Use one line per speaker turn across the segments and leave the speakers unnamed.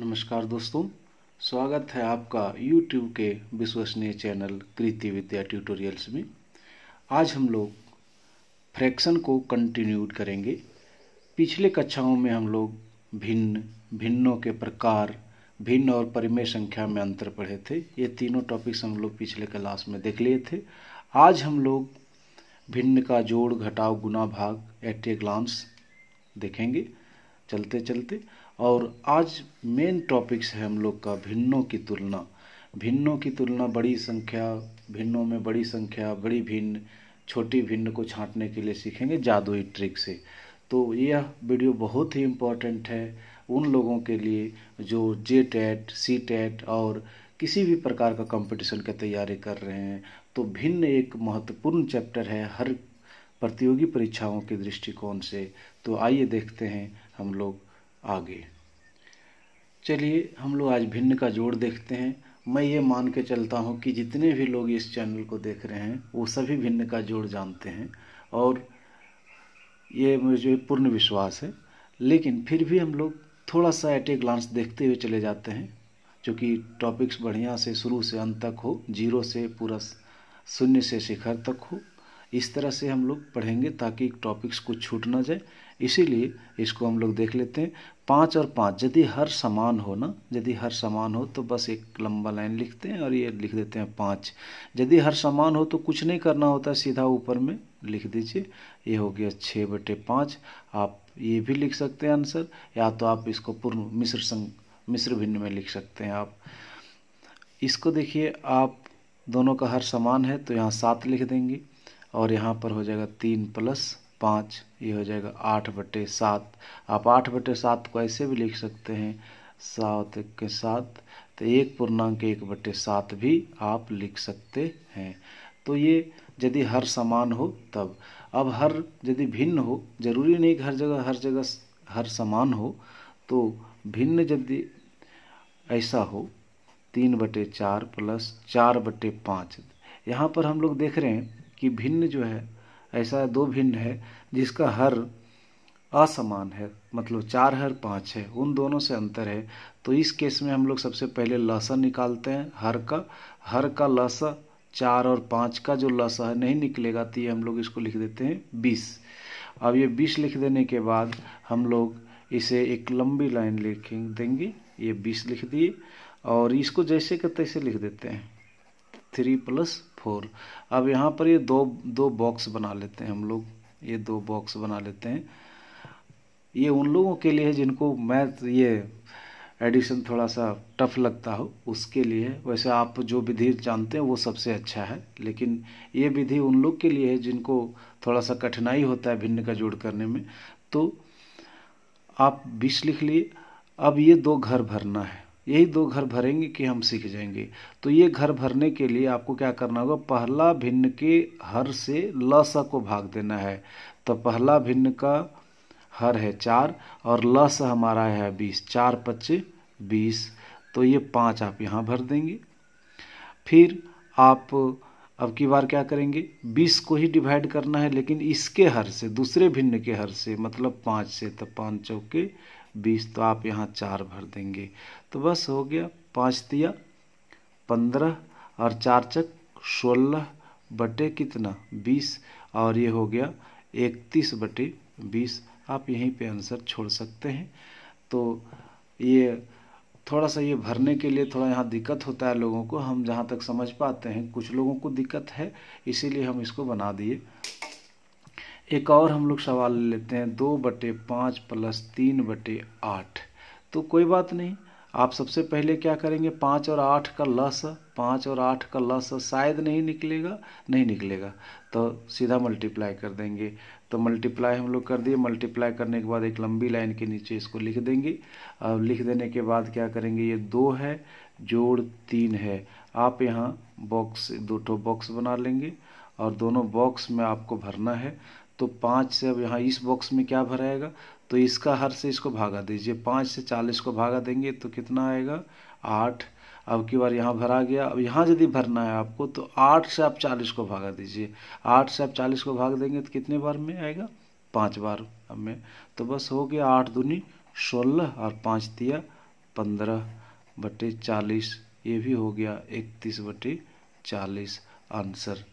नमस्कार दोस्तों स्वागत है आपका YouTube के विश्वसनीय चैनल कृति विद्या ट्यूटोरियल्स में आज हम लोग फ्रैक्शन को कंटिन्यूड करेंगे पिछले कक्षाओं में हम लोग भिन्न भिन्नों के प्रकार भिन्न और परिमेय संख्या में अंतर पढ़े थे ये तीनों टॉपिक्स हम लोग पिछले क्लास में देख लिए थे आज हम लोग भिन्न का जोड़ घटाव गुना भाग एट ए ग्लांस देखेंगे चलते चलते और आज मेन टॉपिक्स है हम लोग का भिन्नों की तुलना भिन्नों की तुलना बड़ी संख्या भिन्नों में बड़ी संख्या बड़ी भिन्न छोटी भिन्न को छांटने के लिए सीखेंगे जादुई ट्रिक से तो यह वीडियो बहुत ही इम्पोर्टेंट है उन लोगों के लिए जो जे टेट सी टेट और किसी भी प्रकार का कंपटीशन की तैयारी कर रहे हैं तो भिन्न एक महत्वपूर्ण चैप्टर है हर प्रतियोगी परीक्षाओं के दृष्टिकोण से तो आइए देखते हैं हम लोग आगे चलिए हम लोग आज भिन्न का जोड़ देखते हैं मैं ये मान के चलता हूँ कि जितने भी लोग इस चैनल को देख रहे हैं वो सभी भिन्न का जोड़ जानते हैं और ये मुझे पूर्ण विश्वास है लेकिन फिर भी हम लोग थोड़ा सा एट ए ग्लांस देखते हुए चले जाते हैं चूँकि टॉपिक्स बढ़िया से शुरू से अंत तक हो जीरो से पूरा शून्य से शिखर तक हो इस तरह से हम लोग पढ़ेंगे ताकि टॉपिक्स को छूट ना जाए इसीलिए इसको हम लोग देख लेते हैं पाँच और पाँच यदि हर समान हो ना यदि हर समान हो तो बस एक लंबा लाइन लिखते हैं और ये लिख देते हैं पाँच यदि हर समान हो तो कुछ नहीं करना होता सीधा ऊपर में लिख दीजिए ये हो गया छः बटे पाँच आप ये भी लिख सकते हैं आंसर या तो आप इसको पूर्ण मिश्र संग मिश्र भिन्न में लिख सकते हैं आप इसको देखिए आप दोनों का हर समान है तो यहाँ सात लिख देंगे और यहाँ पर हो जाएगा तीन प्लस पाँच ये हो जाएगा आठ बटे सात आप आठ बटे सात को ऐसे भी लिख सकते हैं सात के साथ तो एक पूर्णांक एक बटे सात भी आप लिख सकते हैं तो ये यदि हर समान हो तब अब हर यदि भिन्न हो जरूरी नहीं कि हर जगह हर जगह हर समान हो तो भिन्न यदि ऐसा हो तीन बटे चार प्लस चार बटे पाँच यहाँ पर हम लोग देख रहे हैं कि भिन्न जो है ऐसा दो भिन्न है जिसका हर असमान है मतलब चार हर पाँच है उन दोनों से अंतर है तो इस केस में हम लोग सबसे पहले लहसन निकालते हैं हर का हर का लहसा चार और पाँच का जो लहसा है नहीं निकलेगा तो ये हम लोग इसको लिख देते हैं बीस अब ये बीस लिख देने के बाद हम लोग इसे एक लंबी लाइन लिख देंगे ये बीस लिख दिए और इसको जैसे का तैसे लिख देते हैं थ्री प्लस फोर अब यहाँ पर ये दो दो बॉक्स बना लेते हैं हम लोग ये दो बॉक्स बना लेते हैं ये उन लोगों के लिए है जिनको मैथ तो ये एडिशन थोड़ा सा टफ लगता हो उसके लिए वैसे आप जो विधि जानते हैं वो सबसे अच्छा है लेकिन ये विधि उन लोग के लिए है जिनको थोड़ा सा कठिनाई होता है भिन्न का जोड़ करने में तो आप बीस लिख लिए अब ये दो घर भरना है यही दो घर भरेंगे कि हम सीख जाएंगे तो ये घर भरने के लिए आपको क्या करना होगा पहला भिन्न के हर से लस को भाग देना है तो पहला भिन्न का हर है चार और लस हमारा है बीस चार पच्चे बीस तो ये पाँच आप यहाँ भर देंगे फिर आप अब की बार क्या करेंगे बीस को ही डिवाइड करना है लेकिन इसके हर से दूसरे भिन्न के हर से मतलब पाँच से तो पाँच चौके बीस तो आप यहाँ चार भर देंगे तो बस हो गया पाँच दिया पंद्रह और चार चक सोलह बटे कितना बीस और ये हो गया इकतीस बटे बीस आप यहीं पे आंसर छोड़ सकते हैं तो ये थोड़ा सा ये भरने के लिए थोड़ा यहाँ दिक्कत होता है लोगों को हम जहाँ तक समझ पाते हैं कुछ लोगों को दिक्कत है इसीलिए हम इसको बना दिए एक और हम लोग सवाल ले लेते हैं दो बटे पाँच प्लस तीन बटे आठ तो कोई बात नहीं आप सबसे पहले क्या करेंगे पाँच और आठ का लस पाँच और आठ का लस शायद नहीं निकलेगा नहीं निकलेगा तो सीधा मल्टीप्लाई कर देंगे तो मल्टीप्लाई हम लोग कर दिए मल्टीप्लाई करने के बाद एक लंबी लाइन के नीचे इसको लिख देंगे अब लिख देने के बाद क्या करेंगे ये दो है जोड़ तीन है आप यहाँ बॉक्स दो ठो बॉक्स बना लेंगे और दोनों बॉक्स में आपको भरना है तो पाँच से अब यहाँ इस बॉक्स में क्या भराएगा तो इसका हर से इसको भागा दीजिए पाँच से चालीस को भागा देंगे तो कितना आएगा आठ अब की बार यहाँ भरा गया अब यहाँ यदि भरना है आपको तो आठ से आप चालीस को भागा दीजिए आठ से आप चालीस को भाग देंगे तो कितने बार में आएगा पाँच बार में तो बस हो गया आठ दूनी सोलह और पाँच दिया पंद्रह बटे चालीस ये भी हो गया इकतीस बटे चालीस आंसर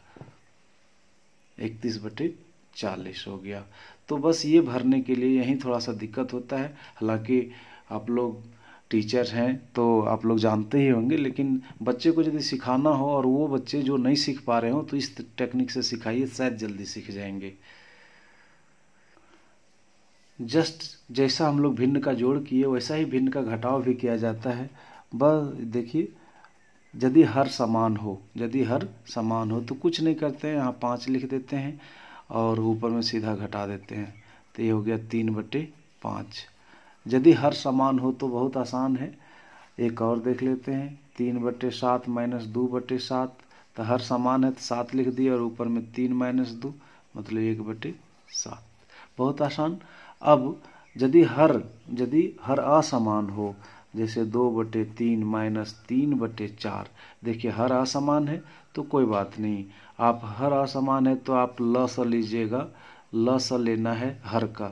इकतीस बटे चालीस हो गया तो बस ये भरने के लिए यहीं थोड़ा सा दिक्कत होता है हालांकि आप लोग टीचर हैं तो आप लोग जानते ही होंगे लेकिन बच्चे को यदि सिखाना हो और वो बच्चे जो नहीं सीख पा रहे हो तो इस टेक्निक से सिखाइए शायद जल्दी सीख जाएंगे जस्ट जैसा हम लोग भिन्न का जोड़ किए वैसा ही भिन्न का घटाव भी किया जाता है बस देखिए यदि हर समान हो यदि हर समान हो तो कुछ नहीं करते हैं यहाँ पाँच लिख देते हैं और ऊपर में सीधा घटा देते हैं तो ये हो गया तीन बटे पाँच यदि हर समान हो तो बहुत आसान है एक और देख लेते हैं तीन बटे सात माइनस दो बटे सात तो हर समान है तो सात लिख दिए और ऊपर में तीन माइनस दो मतलब एक बटे सात बहुत आसान अब यदि हर यदि हर असमान हो जैसे दो बटे तीन माइनस तीन बटे चार देखिए हर असमान है तो कोई बात नहीं आप हर असमान है तो आप ल स लीजिएगा ल स लेना है हर का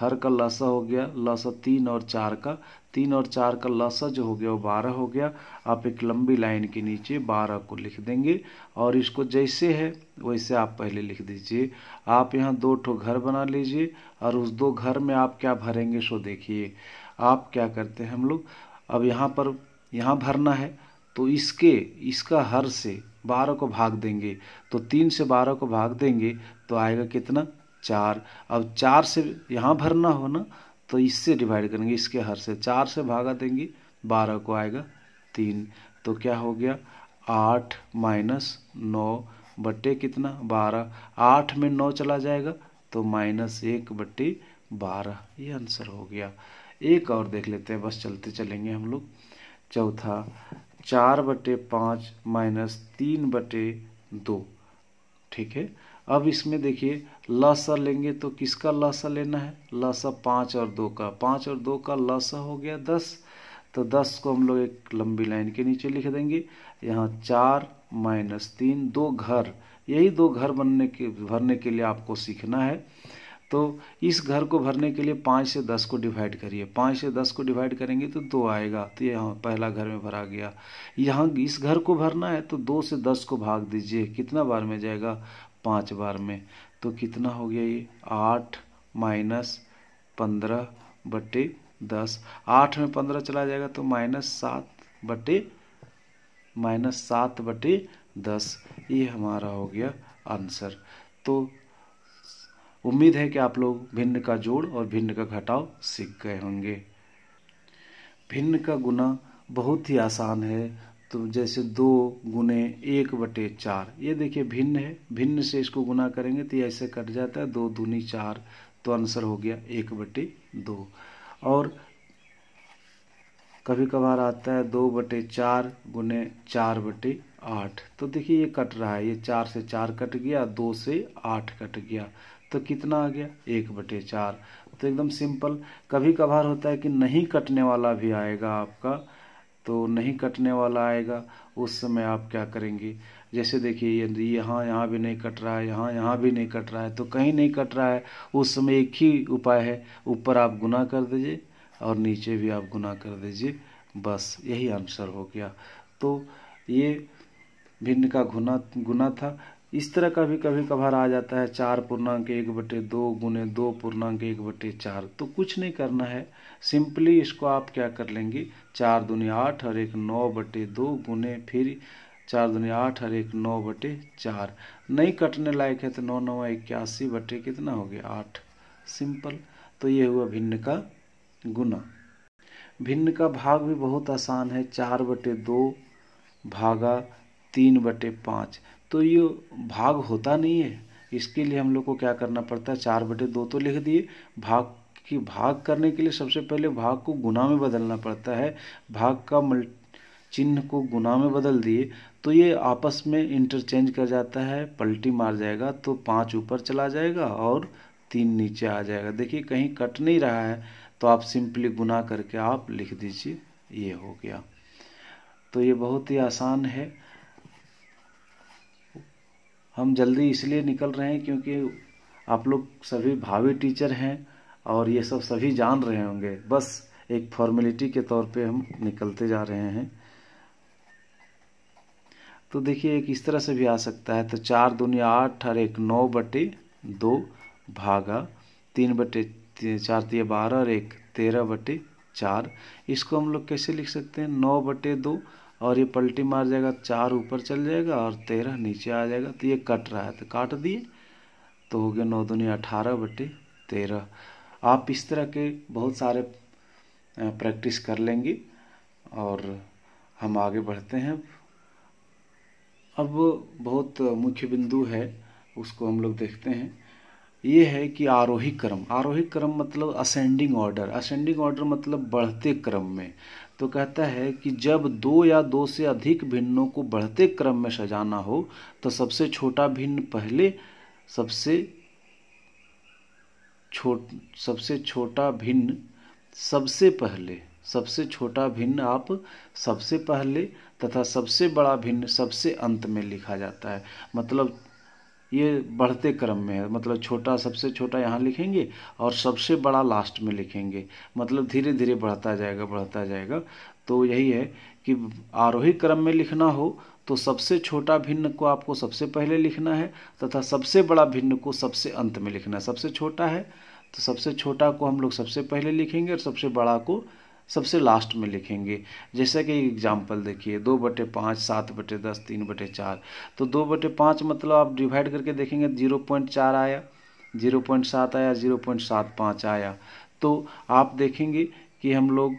हर का लस हो गया लस तीन और चार का तीन और चार का लस जो हो गया वो बारह हो गया आप एक लंबी लाइन के नीचे बारह को लिख देंगे और इसको जैसे है वैसे आप पहले लिख दीजिए आप यहाँ दो ठो घर बना लीजिए और उस दो घर में आप क्या भरेंगे सो देखिए आप क्या करते हैं हम लोग अब यहाँ पर यहाँ भरना है तो इसके इसका हर से बारह को भाग देंगे तो तीन से बारह को भाग देंगे तो आएगा कितना चार अब चार से यहाँ भरना हो ना तो इससे डिवाइड करेंगे इसके हर से चार से भागा देंगे बारह को आएगा तीन तो क्या हो गया आठ माइनस नौ बट्टे कितना बारह आठ में नौ चला जाएगा तो माइनस एक बट्टे बारह ये आंसर हो गया एक और देख लेते हैं बस चलते चलेंगे हम लोग चौथा चार बटे पाँच माइनस तीन बटे दो ठीक है अब इसमें देखिए लसा लेंगे तो किसका लसा लेना है लसा पाँच और दो का पाँच और दो का लसा हो गया दस तो दस को हम लोग एक लंबी लाइन के नीचे लिख देंगे यहाँ चार माइनस तीन दो घर यही दो घर बनने के भरने के लिए आपको सीखना है तो इस घर को भरने के लिए पाँच से दस को डिवाइड करिए पाँच से दस को डिवाइड करेंगे तो दो आएगा तो यहाँ पहला घर में भरा गया यहाँ इस घर को भरना है तो दो से दस को भाग दीजिए कितना बार में जाएगा पाँच बार में तो कितना हो गया ये आठ माइनस पंद्रह बटे दस आठ में पंद्रह चला जाएगा तो माइनस सात बटे माइनस सात बटे दस ये हमारा हो गया आंसर तो उम्मीद है कि आप लोग भिन्न का जोड़ और भिन्न का घटाव सीख गए होंगे भिन्न का गुना बहुत ही आसान है तो जैसे दो गुने एक बटे चार ये देखिए भिन्न है भिन्न से इसको गुना करेंगे तो ऐसे कट जाता है दो दूनी चार तो आंसर हो गया एक बटे दो और कभी कभार आता है दो बटे चार गुने चार बटे आठ तो देखिए ये कट रहा है ये चार से चार कट गया दो से आठ कट गया तो कितना आ गया एक बटे चार तो एकदम सिंपल कभी कभार होता है कि नहीं कटने वाला भी आएगा आपका तो नहीं कटने वाला आएगा उस समय आप क्या करेंगे जैसे देखिए ये यहाँ यहाँ भी नहीं कट रहा है यहाँ यहाँ भी नहीं कट रहा है तो कहीं नहीं कट रहा है उस समय एक ही उपाय है ऊपर आप गुना कर दीजिए और नीचे भी आप गुना कर दीजिए बस यही आंसर हो गया तो ये भिन्न का गुना गुना था इस तरह का भी कभी कभार आ जाता है चार पूर्णांक एक बटे दो गुने दो पूर्णांक एक बटे चार तो कुछ नहीं करना है सिंपली इसको आप क्या कर लेंगे चार दुनिया आठ और एक नौ बटे दो गुने फिर चार दुनिया आठ और एक नौ बटे चार नहीं कटने लायक है तो नौ नौ इक्यासी बटे कितना हो गया आठ सिंपल तो ये हुआ भिन्न का गुना भिन्न का भाग भी बहुत आसान है चार बटे दो भागा तीन बटे पाँच तो ये भाग होता नहीं है इसके लिए हम लोग को क्या करना पड़ता है चार बटे दो तो लिख दिए भाग कि भाग करने के लिए सबसे पहले भाग को गुना में बदलना पड़ता है भाग का मल चिन्ह को गुना में बदल दिए तो ये आपस में इंटरचेंज कर जाता है पलटी मार जाएगा तो पाँच ऊपर चला जाएगा और तीन नीचे आ जाएगा देखिए कहीं कट नहीं रहा है तो आप सिंपली गुना करके आप लिख दीजिए ये हो गया तो ये बहुत ही आसान है हम जल्दी इसलिए निकल रहे हैं क्योंकि आप लोग सभी भावी टीचर हैं और ये सब सभी जान रहे होंगे बस एक फॉर्मेलिटी के तौर पे हम निकलते जा रहे हैं तो देखिए एक इस तरह से भी आ सकता है तो चार दुनिया आठ और एक नौ बटे दो भागा तीन बटे चार तीय बारह और एक तेरह बटे चार इसको हम लोग कैसे लिख सकते हैं नौ बटे दो और ये पलटी मार जाएगा चार ऊपर चल जाएगा और तेरह नीचे आ जाएगा तो ये कट रहा है तो काट दिए तो हो गया नौ दुनिया अठारह बटे तेरह आप इस तरह के बहुत सारे प्रैक्टिस कर लेंगे और हम आगे बढ़ते हैं अब बहुत मुख्य बिंदु है उसको हम लोग देखते हैं ये है कि आरोही क्रम आरोही क्रम मतलब असेंडिंग ऑर्डर असेंडिंग ऑर्डर मतलब बढ़ते क्रम में तो कहता है कि जब दो या दो से अधिक भिन्नों को बढ़ते क्रम में सजाना हो तो सबसे छोटा भिन्न पहले सबसे छोट सबसे छोटा भिन्न सबसे पहले सबसे छोटा भिन्न आप सबसे पहले तथा सबसे बड़ा भिन्न सबसे अंत में लिखा जाता है मतलब ये बढ़ते क्रम में है मतलब छोटा सबसे छोटा यहाँ लिखेंगे और सबसे बड़ा लास्ट में लिखेंगे मतलब धीरे धीरे बढ़ता जाएगा बढ़ता जाएगा तो यही है कि आरोही क्रम में लिखना हो तो सबसे छोटा भिन्न को आपको सबसे पहले लिखना है तथा सबसे बड़ा भिन्न को सबसे अंत में लिखना है सबसे छोटा है तो सबसे छोटा को हम लोग सबसे पहले लिखेंगे और सबसे बड़ा को सबसे लास्ट में लिखेंगे जैसा कि एग्जाम्पल देखिए दो बटे पाँच सात बटे दस तीन बटे चार तो दो बटे पाँच मतलब आप डिवाइड करके देखेंगे जीरो पॉइंट चार आया जीरो पॉइंट सात आया जीरो पॉइंट सात पाँच आया तो आप देखेंगे कि हम लोग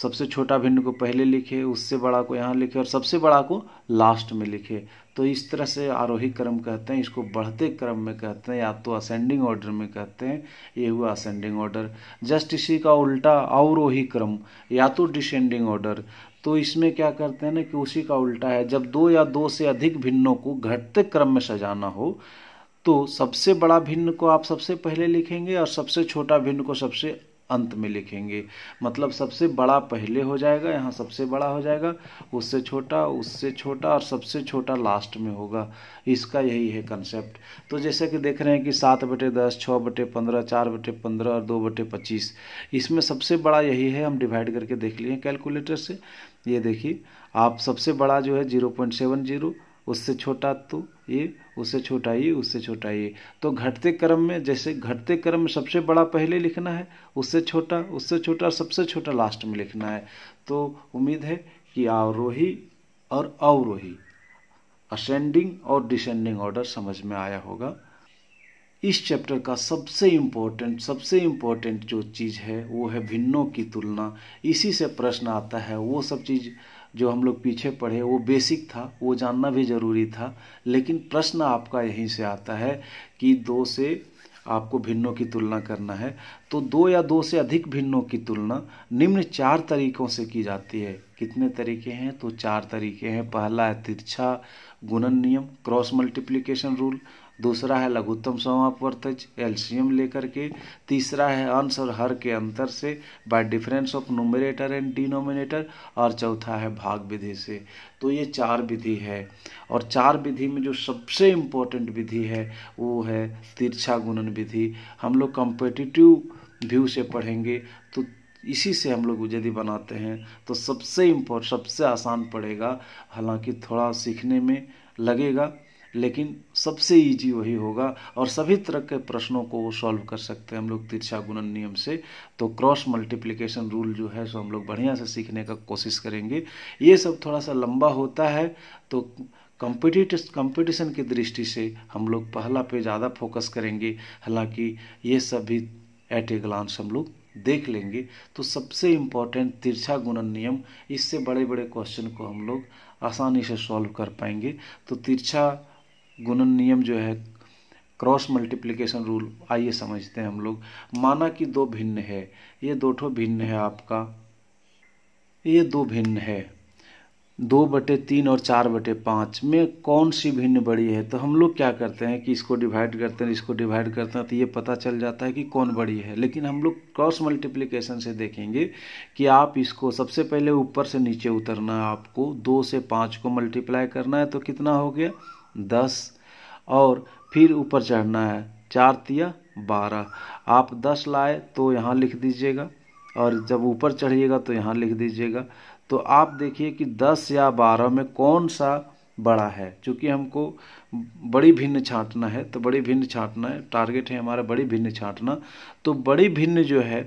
सबसे छोटा भिन्न को पहले लिखे उससे बड़ा को यहाँ लिखे और सबसे बड़ा को लास्ट में लिखे तो इस तरह से आरोही क्रम कहते हैं इसको बढ़ते क्रम में कहते हैं या तो असेंडिंग ऑर्डर में कहते हैं ये हुआ असेंडिंग ऑर्डर जस्ट इसी का उल्टा अवरोही क्रम या तो डिसेंडिंग ऑर्डर तो इसमें क्या करते हैं ना कि उसी का उल्टा है जब दो या दो से अधिक भिन्नों को घटते क्रम में सजाना हो तो सबसे बड़ा भिन्न को आप सबसे पहले लिखेंगे और सबसे छोटा भिन्न को सबसे अंत में लिखेंगे मतलब सबसे बड़ा पहले हो जाएगा यहाँ सबसे बड़ा हो जाएगा उससे छोटा उससे छोटा और सबसे छोटा लास्ट में होगा इसका यही है कंसेप्ट तो जैसे कि देख रहे हैं कि सात बटे दस छः बटे पंद्रह चार बटे पंद्रह और दो बटे पच्चीस इसमें सबसे बड़ा यही है हम डिवाइड करके देख लिए कैलकुलेटर से ये देखिए आप सबसे बड़ा जो है जीरो पॉइंट सेवन जीरो उससे छोटा तो ये उससे छोटा ये उससे छोटा ये तो घटते क्रम में जैसे घटते क्रम में सबसे बड़ा पहले लिखना है उससे छोटा उससे छोटा सबसे छोटा लास्ट में लिखना है तो उम्मीद है कि आवरोही और अवरोही असेंडिंग और डिसेंडिंग ऑर्डर समझ में आया होगा इस चैप्टर का सबसे इम्पोर्टेंट सबसे इम्पोर्टेंट जो चीज़ है वो है भिन्नों की तुलना इसी से प्रश्न आता है वो सब चीज़ जो हम लोग पीछे पढ़े वो बेसिक था वो जानना भी ज़रूरी था लेकिन प्रश्न आपका यहीं से आता है कि दो से आपको भिन्नों की तुलना करना है तो दो या दो से अधिक भिन्नों की तुलना निम्न चार तरीकों से की जाती है कितने तरीके हैं तो चार तरीके हैं पहला है तिरछा गुणन नियम क्रॉस मल्टीप्लिकेशन रूल दूसरा है लघुत्तम समापवर्तज एल्शियम लेकर के तीसरा है अंश और हर के अंतर से by difference of nominator and denominator और चौथा है भाग विधि से तो ये चार विधि है और चार विधि में जो सबसे इम्पोर्टेंट विधि है वो है तिरछा गुणन विधि हम लोग कॉम्पिटिटिव व्यू से पढ़ेंगे तो इसी से हम लोग यदि बनाते हैं तो सबसे इम्पोर्ट सबसे आसान पड़ेगा हालांकि थोड़ा सीखने में लगेगा लेकिन सबसे ईजी वही होगा और सभी तरह के प्रश्नों को वो सॉल्व कर सकते हैं हम लोग तिरछा गुणन नियम से तो क्रॉस मल्टीप्लिकेशन रूल जो है सो हम लोग बढ़िया से सीखने का कोशिश करेंगे ये सब थोड़ा सा लंबा होता है तो कम्पिटिट कंपटीशन की दृष्टि से हम लोग पहला पे ज़्यादा फोकस करेंगे हालांकि ये सब भी एट ए ग्लांस हम लोग देख लेंगे तो सबसे इम्पॉर्टेंट तिरछा गुणन नियम इससे बड़े बड़े क्वेश्चन को हम लोग आसानी से सॉल्व कर पाएंगे तो तिरछा गुणन नियम जो है क्रॉस मल्टीप्लिकेशन रूल आइए समझते हैं हम लोग माना कि दो भिन्न है ये दो ठो भिन्न है आपका ये दो भिन्न है दो बटे तीन और चार बटे पाँच में कौन सी भिन्न बड़ी है तो हम लोग क्या करते हैं कि इसको डिवाइड करते हैं इसको डिवाइड करते हैं तो ये पता चल जाता है कि कौन बड़ी है लेकिन हम लोग क्रॉस मल्टीप्लिकेशन से देखेंगे कि आप इसको सबसे पहले ऊपर से नीचे उतरना है आपको दो से पाँच को मल्टीप्लाई करना है तो कितना हो गया दस और फिर ऊपर चढ़ना है चार तिया बारह आप दस लाए तो यहाँ लिख दीजिएगा और जब ऊपर चढ़िएगा तो यहाँ लिख दीजिएगा तो आप देखिए कि दस या बारह में कौन सा बड़ा है चूँकि हमको बड़ी भिन्न छांटना है तो बड़ी भिन्न छांटना है टारगेट है हमारा बड़ी भिन्न छांटना तो बड़ी भिन्न जो है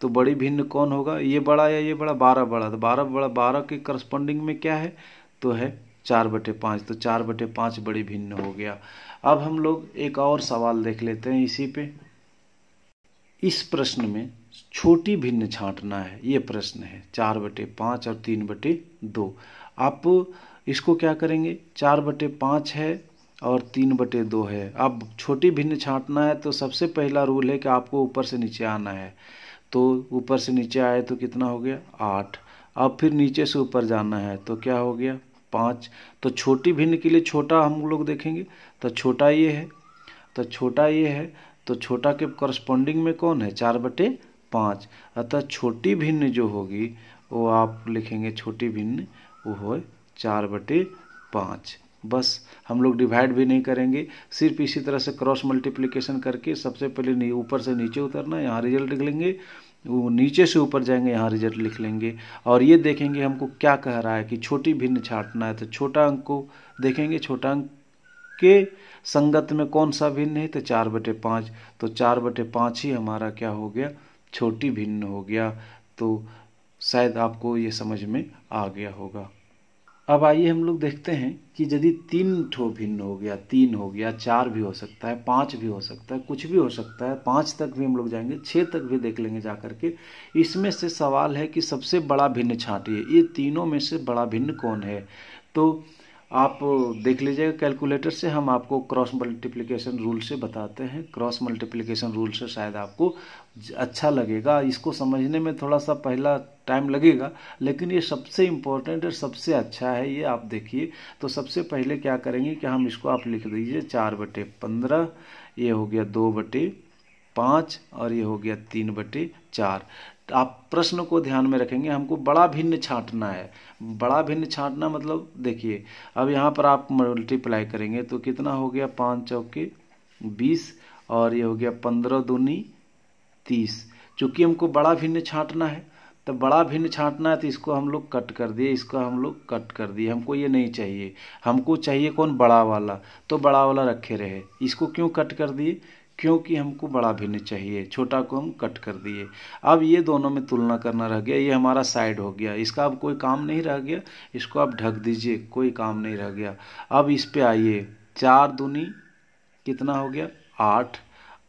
तो बड़ी भिन्न कौन होगा ये बड़ा या ये बड़ा बारह बड़ा तो बारह बड़ा बारह के करस्पॉन्डिंग में क्या है तो है चार बटे पाँच तो चार बटे पाँच बड़ी भिन्न हो गया अब हम लोग एक और सवाल देख लेते हैं इसी पे इस प्रश्न में छोटी भिन्न छांटना है ये प्रश्न है चार बटे पाँच और तीन बटे दो आप इसको क्या करेंगे चार बटे पाँच है और तीन बटे दो है अब छोटी भिन्न छांटना है तो सबसे पहला रूल है कि आपको ऊपर से नीचे आना है तो ऊपर से नीचे आए तो कितना हो गया आठ अब फिर नीचे से ऊपर जाना है तो क्या हो गया पाँच तो छोटी भिन्न के लिए छोटा हम लोग देखेंगे तो छोटा ये है तो छोटा ये है तो छोटा के करस्पॉन्डिंग में कौन है चार बटे पाँच अतः छोटी भिन्न जो होगी वो आप लिखेंगे छोटी भिन्न वो हो चार बटे पाँच बस हम लोग डिवाइड भी नहीं करेंगे सिर्फ इसी तरह से क्रॉस मल्टीप्लिकेशन करके सबसे पहले ऊपर से नीचे उतरना यहाँ रिजल्ट लिख लेंगे वो नीचे से ऊपर जाएंगे यहाँ रिजल्ट लिख लेंगे और ये देखेंगे हमको क्या कह रहा है कि छोटी भिन्न छाटना है तो छोटा अंक को देखेंगे छोटा अंक के संगत में कौन सा भिन्न है तो चार बटे पाँच तो चार बटे पाँच ही हमारा क्या हो गया छोटी भिन्न हो गया तो शायद आपको ये समझ में आ गया होगा अब आइए हम लोग देखते हैं कि यदि तीन ठो भिन्न हो गया तीन हो गया चार भी हो सकता है पाँच भी हो सकता है कुछ भी हो सकता है पाँच तक भी हम लोग जाएंगे छः तक भी देख लेंगे जा करके इसमें से सवाल है कि सबसे बड़ा भिन्न छाटिए ये तीनों में से बड़ा भिन्न कौन है तो आप देख लीजिएगा कैलकुलेटर से हम आपको क्रॉस मल्टीप्लिकेशन रूल से बताते हैं क्रॉस मल्टीप्लिकेशन रूल से शायद आपको अच्छा लगेगा इसको समझने में थोड़ा सा पहला टाइम लगेगा लेकिन ये सबसे इम्पोर्टेंट और सबसे अच्छा है ये आप देखिए तो सबसे पहले क्या करेंगे कि हम इसको आप लिख दीजिए चार बटे पंद्रह ये हो गया दो बटे पाँच और ये हो गया तीन बटे चार आप प्रश्न को ध्यान में रखेंगे हमको बड़ा भिन्न छांटना है बड़ा भिन्न छांटना मतलब देखिए अब यहाँ पर आप मल्टीप्लाई करेंगे तो कितना हो गया पाँच चौके बीस और ये हो गया पंद्रह दूनी तीस चूँकि हमको बड़ा भिन्न छाटना है तो बड़ा भिन्न छाटना है तो इसको हम लोग कट कर दिए इसका हम लोग कट कर दिए हमको ये नहीं चाहिए हमको चाहिए कौन बड़ा वाला तो बड़ा वाला रखे रहे इसको क्यों कट कर दिए क्योंकि हमको बड़ा भिन्न चाहिए छोटा को हम कट कर दिए अब ये दोनों में तुलना करना रह गया ये हमारा साइड हो गया इसका अब कोई काम नहीं रह गया इसको आप ढक दीजिए कोई काम नहीं रह गया अब इस पर आइए चार दूनी कितना हो गया आठ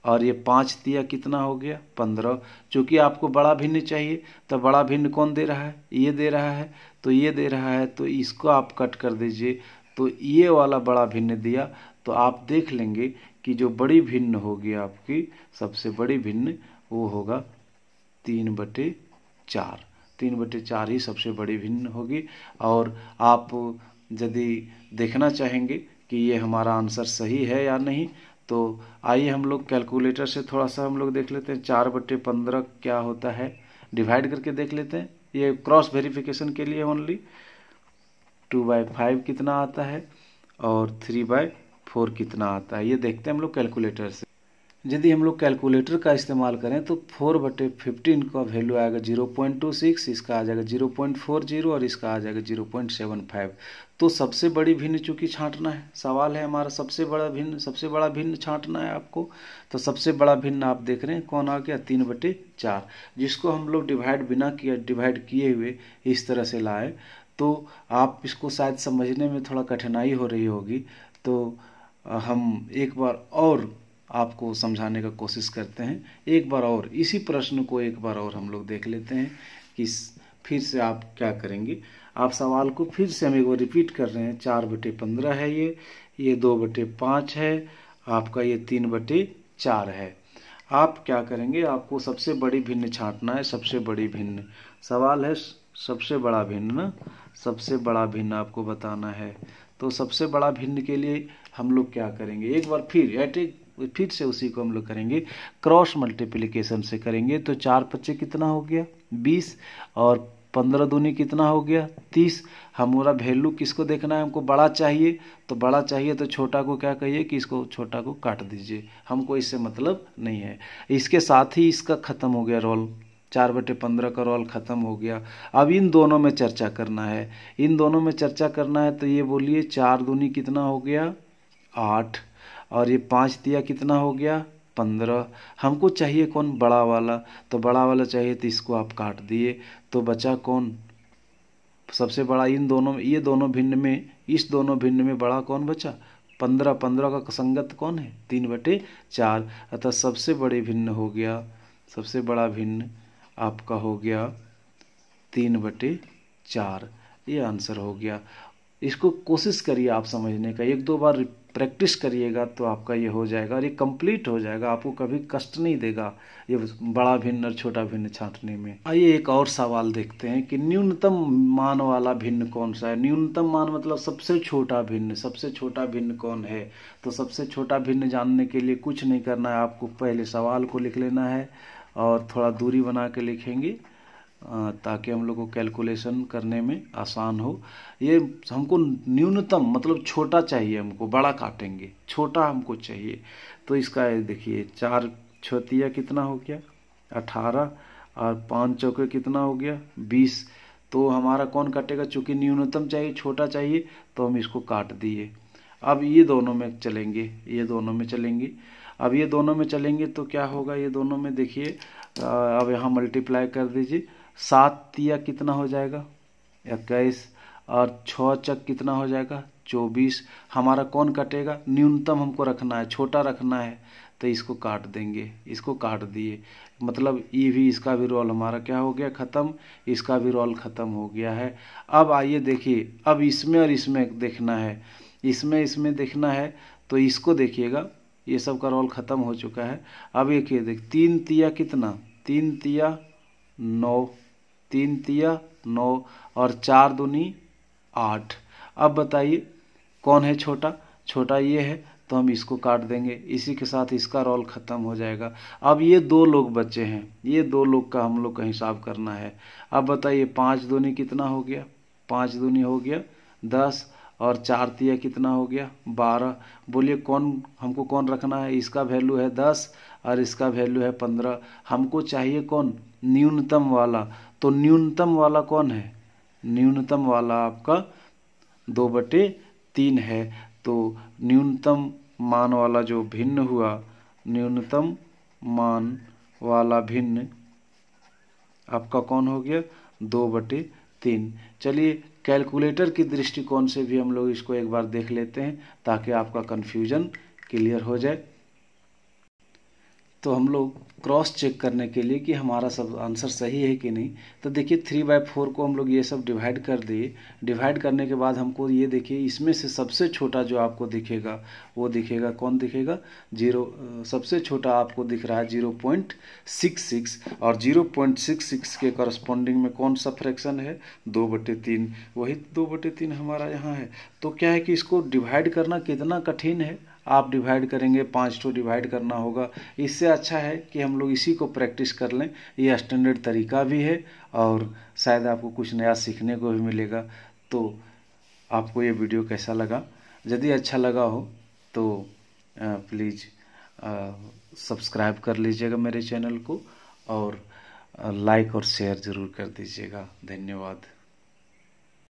और ये पाँच दिया कितना हो गया पंद्रह चूँकि आपको बड़ा भिन्न चाहिए तो बड़ा भिन्न कौन दे रहा है ये दे रहा है तो ये दे रहा है तो इसको आप कट कर दीजिए तो ये वाला बड़ा भिन्न दिया तो आप देख लेंगे कि जो बड़ी भिन्न होगी आपकी सबसे बड़ी भिन्न वो होगा तीन बटे चार तीन बटे चार ही सबसे बड़ी भिन्न होगी और आप यदि देखना चाहेंगे कि ये हमारा आंसर सही है या नहीं तो आइए हम लोग कैलकुलेटर से थोड़ा सा हम लोग देख लेते हैं चार बटे पंद्रह क्या होता है डिवाइड करके देख लेते हैं ये क्रॉस वेरिफिकेशन के लिए ओनली टू बाई फाइव कितना आता है और थ्री बाय फोर कितना आता है ये देखते हैं हम लोग कैलकुलेटर से यदि हम लोग कैलकुलेटर का इस्तेमाल करें तो फोर बटे फिफ्टीन का वैल्यू आएगा जीरो पॉइंट टू सिक्स इसका आ जाएगा जीरो पॉइंट फोर जीरो और इसका आ जाएगा जीरो पॉइंट सेवन फाइव तो सबसे बड़ी भिन्न चूँकि छांटना है सवाल है हमारा सबसे बड़ा भिन्न सबसे बड़ा भिन्न छांटना है आपको तो सबसे बड़ा भिन्न आप देख रहे हैं कौन आ गया तीन बटे चार जिसको हम लोग डिवाइड बिना किया डिवाइड किए हुए इस तरह से लाए तो आप इसको शायद समझने में थोड़ा कठिनाई हो रही होगी तो हम एक बार और आपको समझाने का कोशिश करते हैं एक बार और इसी प्रश्न को एक बार और हम लोग देख लेते हैं कि फिर से आप क्या करेंगे आप सवाल को फिर से हम एक बार रिपीट कर रहे हैं चार बटे पंद्रह है ये ये दो बटे पाँच है आपका ये तीन बटे चार है आप क्या करेंगे आपको सबसे बड़ी भिन्न छांटना है सबसे बड़ी भिन्न सवाल है सबसे बड़ा भिन्न सबसे बड़ा भिन्न आपको बताना है तो सबसे बड़ा भिन्न के लिए हम लोग क्या करेंगे एक बार फिर एट ए फिर से उसी को हम लोग करेंगे क्रॉस मल्टीप्लिकेशन से करेंगे तो चार पच्चे कितना हो गया बीस और पंद्रह दूनी कितना हो गया तीस हमारा वैल्यू किसको देखना है हमको बड़ा चाहिए तो बड़ा चाहिए तो छोटा को क्या कहिए कि इसको छोटा को काट दीजिए हमको इससे मतलब नहीं है इसके साथ ही इसका ख़त्म हो गया रोल चार बटे पंद्रह का रोल ख़त्म हो गया अब इन दोनों में चर्चा करना है इन दोनों में चर्चा करना है तो ये बोलिए चार दूनी कितना हो गया आठ और ये पाँच दिया कितना हो गया पंद्रह हमको चाहिए कौन बड़ा वाला तो बड़ा वाला चाहिए तो इसको आप काट दिए तो बचा कौन सबसे बड़ा इन दोनों में ये दोनों भिन्न में इस दोनों भिन्न में बड़ा कौन बचा पंद्रह पंद्रह का संगत कौन है तीन बटे चार अतः सबसे बड़े भिन्न हो गया सबसे बड़ा भिन्न आपका हो गया तीन बटे चार ये आंसर हो गया इसको कोशिश करिए आप समझने का एक दो बार प्रैक्टिस करिएगा तो आपका ये हो जाएगा और ये कंप्लीट हो जाएगा आपको कभी कष्ट नहीं देगा ये बड़ा भिन्न और छोटा भिन्न छांटने में आइए एक और सवाल देखते हैं कि न्यूनतम मान वाला भिन्न कौन सा है न्यूनतम मान मतलब सबसे छोटा भिन्न सबसे छोटा भिन्न कौन है तो सबसे छोटा भिन्न जानने के लिए कुछ नहीं करना है आपको पहले सवाल को लिख लेना है और थोड़ा दूरी बना के लिखेंगे ताकि हम लोग को कैलकुलेशन करने में आसान हो ये हमको न्यूनतम मतलब छोटा चाहिए हमको बड़ा काटेंगे छोटा हमको चाहिए तो इसका देखिए चार छतिया कितना हो गया अठारह और पाँच चौके कितना हो गया बीस तो हमारा कौन काटेगा चूँकि न्यूनतम चाहिए छोटा चाहिए तो हम इसको काट दिए अब ये दोनों में चलेंगे ये दोनों में चलेंगे अब ये दोनों में चलेंगे तो क्या होगा ये दोनों में देखिए अब यहाँ मल्टीप्लाई कर दीजिए सात तिया कितना हो जाएगा इक्कीस और छः चक कितना हो जाएगा चौबीस हमारा कौन कटेगा न्यूनतम हमको रखना है छोटा रखना है तो इसको काट देंगे इसको काट दिए मतलब ये e भी इसका भी रोल हमारा क्या हो गया ख़त्म इसका भी रोल ख़त्म हो गया है अब आइए देखिए अब इसमें और इसमें देखना है इसमें इसमें देखना है तो इसको देखिएगा ये सब का रोल ख़त्म हो चुका है अब देखिए देख तीन तिया कितना तीन तिया नौ तीन तिया नौ और चार दूनी आठ अब बताइए कौन है छोटा छोटा ये है तो हम इसको काट देंगे इसी के साथ इसका रोल ख़त्म हो जाएगा अब ये दो लोग बचे हैं ये दो लोग का हम लोग का हिसाब करना है अब बताइए पाँच दूनी कितना हो गया पाँच दूनी हो गया दस और चार तिया कितना हो गया बारह बोलिए कौन हमको कौन रखना है इसका वैल्यू है दस और इसका वैल्यू है पंद्रह हमको चाहिए कौन न्यूनतम वाला तो न्यूनतम वाला कौन है न्यूनतम वाला आपका दो बटे तीन है तो न्यूनतम मान वाला जो भिन्न हुआ न्यूनतम मान वाला भिन्न आपका कौन हो गया दो बटे तीन चलिए कैलकुलेटर की दृष्टिकोण से भी हम लोग इसको एक बार देख लेते हैं ताकि आपका कन्फ्यूजन क्लियर हो जाए तो हम लोग क्रॉस चेक करने के लिए कि हमारा सब आंसर सही है कि नहीं तो देखिए थ्री बाय फोर को हम लोग ये सब डिवाइड कर दिए डिवाइड करने के बाद हमको ये देखिए इसमें से सबसे छोटा जो आपको दिखेगा वो दिखेगा कौन दिखेगा जीरो सबसे छोटा आपको दिख रहा है जीरो पॉइंट सिक्स सिक्स और जीरो पॉइंट सिक्स सिक्स के करस्पॉन्डिंग में कौन सा फ्रैक्शन है दो बटे तीन वही दो बटे तीन हमारा यहाँ है तो क्या है कि इसको डिवाइड करना कितना कठिन है आप डिवाइड करेंगे पाँच टू डिवाइड करना होगा इससे अच्छा है कि हम लोग इसी को प्रैक्टिस कर लें ये स्टैंडर्ड तरीका भी है और शायद आपको कुछ नया सीखने को भी मिलेगा तो आपको ये वीडियो कैसा लगा यदि अच्छा लगा हो तो प्लीज़ सब्सक्राइब कर लीजिएगा मेरे चैनल को और लाइक और शेयर ज़रूर कर दीजिएगा धन्यवाद